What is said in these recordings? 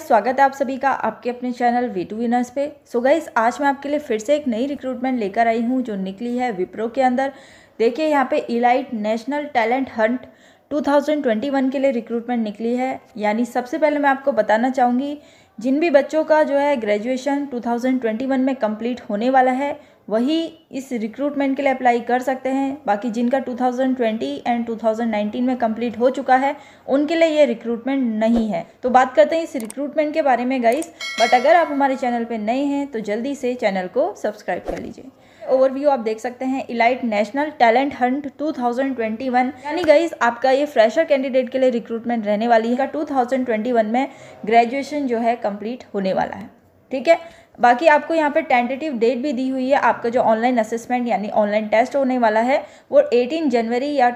स्वागत है आप सभी का आपके अपने चैनल वी टू विनर्स पे सो so गाइस आज मैं आपके लिए फिर से एक नई रिक्रूटमेंट लेकर आई हूँ जो निकली है विप्रो के अंदर देखिए यहाँ पे इलाइट नेशनल टैलेंट हंट 2021 के लिए रिक्रूटमेंट निकली है यानी सबसे पहले मैं आपको बताना चाहूँगी जिन भी बच्चों का जो है ग्रेजुएशन टू में कम्प्लीट होने वाला है वही इस रिक्रूटमेंट के लिए अप्लाई कर सकते हैं बाकी जिनका 2020 एंड 2019 में कंप्लीट हो चुका है उनके लिए ये रिक्रूटमेंट नहीं है तो बात करते हैं इस रिक्रूटमेंट के बारे में गाइस बट अगर आप हमारे चैनल पर नए हैं तो जल्दी से चैनल को सब्सक्राइब कर लीजिए ओवरव्यू आप देख सकते हैं इलाइट नेशनल टैलेंट हंट 2021 यानी गाइस आपका ये फ्रेशर कैंडिडेट के लिए रिक्रूटमेंट रहने वाली है 2021 में ग्रेजुएशन जो है कंप्लीट होने वाला है ठीक है बाकी आपको यहाँ पे टेंटेटिव डेट भी दी हुई है आपका जो ऑनलाइन असेसमेंट यानी ऑनलाइन टेस्ट होने वाला है वो 18 जनवरी या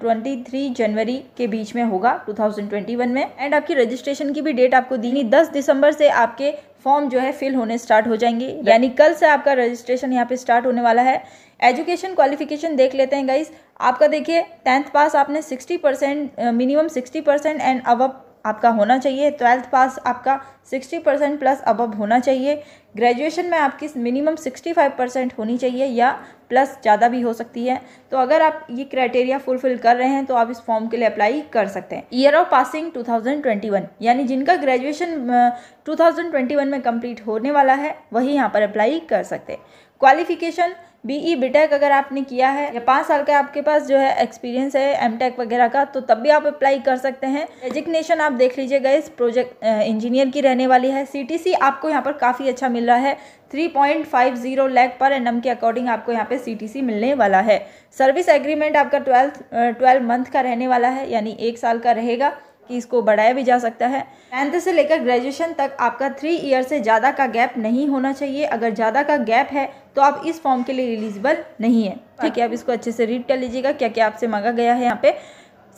ट्वेंटी थ्री जनवरी के बीच में होगा 2021 में एंड आपकी रजिस्ट्रेशन की भी डेट आपको दी गई दस दिसंबर से आपके फॉर्म जो है फिल होने स्टार्ट हो जाएंगे यानी कल से आपका रजिस्ट्रेशन यहाँ पे स्टार्ट होने वाला है एजुकेशन क्वालिफिकेशन देख लेते हैं गाइज आपका देखिए टेंथ पास आपने 60 परसेंट मिनिमम 60 परसेंट एंड अब आपका होना चाहिए ट्वेल्थ पास आपका सिक्सटी परसेंट प्लस अबब होना चाहिए ग्रेजुएशन में आपकी मिनिमम सिक्सटी फाइव परसेंट होनी चाहिए या प्लस ज़्यादा भी हो सकती है तो अगर आप ये क्राइटेरिया फुलफिल कर रहे हैं तो आप इस फॉर्म के लिए अप्लाई कर सकते हैं ईयर ऑफ पासिंग 2021 यानी जिनका ग्रेजुएशन 2021 में कंप्लीट होने वाला है वही यहाँ पर अप्लाई कर सकते हैं क्वालिफिकेशन बीई बीटेक e अगर आपने किया है या पाँच साल का आपके पास जो है एक्सपीरियंस है एमटेक वगैरह का तो तब भी आप अप्लाई कर सकते हैं रेजिग्नेशन आप देख लीजिए गए प्रोजेक्ट इंजीनियर की रहने वाली है सीटीसी आपको यहाँ पर काफ़ी अच्छा मिल रहा है 3.50 लैक पर एन के अकॉर्डिंग आपको यहाँ पे सीटीसी मिलने वाला है सर्विस एग्रीमेंट आपका ट्वेल्थ ट्वेल्व मंथ का रहने वाला है यानी एक साल का रहेगा कि इसको बढ़ाया भी जा सकता है टेंथ से लेकर ग्रेजुएशन तक आपका थ्री ईयर से ज़्यादा का गैप नहीं होना चाहिए अगर ज़्यादा का गैप है तो आप इस फॉर्म के लिए एलिजिबल नहीं है ठीक है आप इसको अच्छे से रीड कर लीजिएगा क्या क्या आपसे मांगा गया है यहाँ पे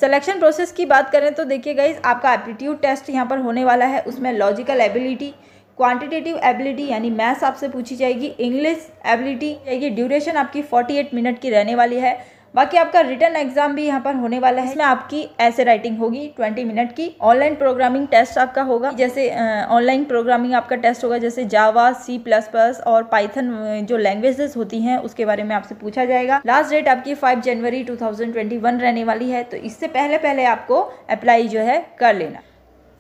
सिलेक्शन प्रोसेस की बात करें तो देखिए गाइज आपका एप्टीट्यूड टेस्ट यहाँ पर होने वाला है उसमें लॉजिकल एबिलिटी क्वांटिटेटिव एबिलिटी यानी मैथ्स आपसे पूछी जाएगी इंग्लिश एबिलिटी जाएगी ड्यूरेशन आपकी 48 मिनट की रहने वाली है बाकी आपका रिटर्न एग्जाम भी यहाँ पर होने वाला है इसमें आपकी ऐसे राइटिंग होगी ट्वेंटी मिनट की ऑनलाइन प्रोग्रामिंग टेस्ट आपका होगा जैसे ऑनलाइन प्रोग्रामिंग आपका टेस्ट होगा जैसे जावा सी प्लस प्लस और पाइथन जो लैंग्वेजेस होती हैं उसके बारे में आपसे पूछा जाएगा लास्ट डेट आपकी फाइव जनवरी टू रहने वाली है तो इससे पहले पहले आपको अप्लाई जो है कर लेना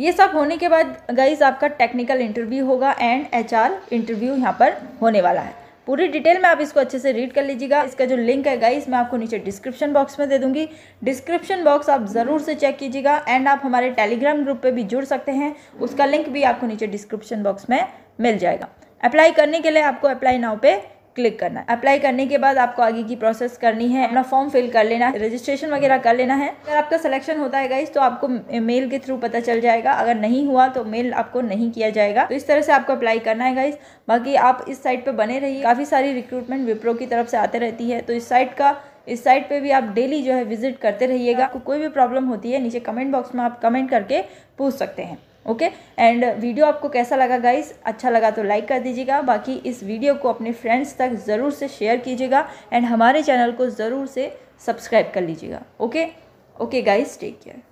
ये सब होने के बाद गाइज आपका टेक्निकल इंटरव्यू होगा एंड एच इंटरव्यू यहाँ पर होने वाला है पूरी डिटेल में आप इसको अच्छे से रीड कर लीजिएगा इसका जो लिंक है गाइस मैं आपको नीचे डिस्क्रिप्शन बॉक्स में दे दूंगी डिस्क्रिप्शन बॉक्स आप ज़रूर से चेक कीजिएगा एंड आप हमारे टेलीग्राम ग्रुप पे भी जुड़ सकते हैं उसका लिंक भी आपको नीचे डिस्क्रिप्शन बॉक्स में मिल जाएगा अप्लाई करने के लिए आपको अप्लाई नाव पे क्लिक करना है अप्लाई करने के बाद आपको आगे की प्रोसेस करनी है अपना फॉर्म फिल कर लेना है रजिस्ट्रेशन वगैरह कर लेना है अगर आपका सिलेक्शन होता है गाइज तो आपको मेल के थ्रू पता चल जाएगा अगर नहीं हुआ तो मेल आपको नहीं किया जाएगा तो इस तरह से आपको अप्लाई करना है गाइज बाकी आप इस साइट पर बने रहिए काफ़ी सारी रिक्रूटमेंट विप्रो की तरफ से आते रहती है तो इस साइट का इस साइट पे भी आप डेली जो है विजिट करते रहिएगा आपको कोई भी प्रॉब्लम होती है नीचे कमेंट बॉक्स में आप कमेंट करके पूछ सकते हैं ओके एंड वीडियो आपको कैसा लगा गाइस अच्छा लगा तो लाइक कर दीजिएगा बाकी इस वीडियो को अपने फ्रेंड्स तक ज़रूर से शेयर कीजिएगा एंड हमारे चैनल को ज़रूर से सब्सक्राइब कर लीजिएगा okay okay guys take care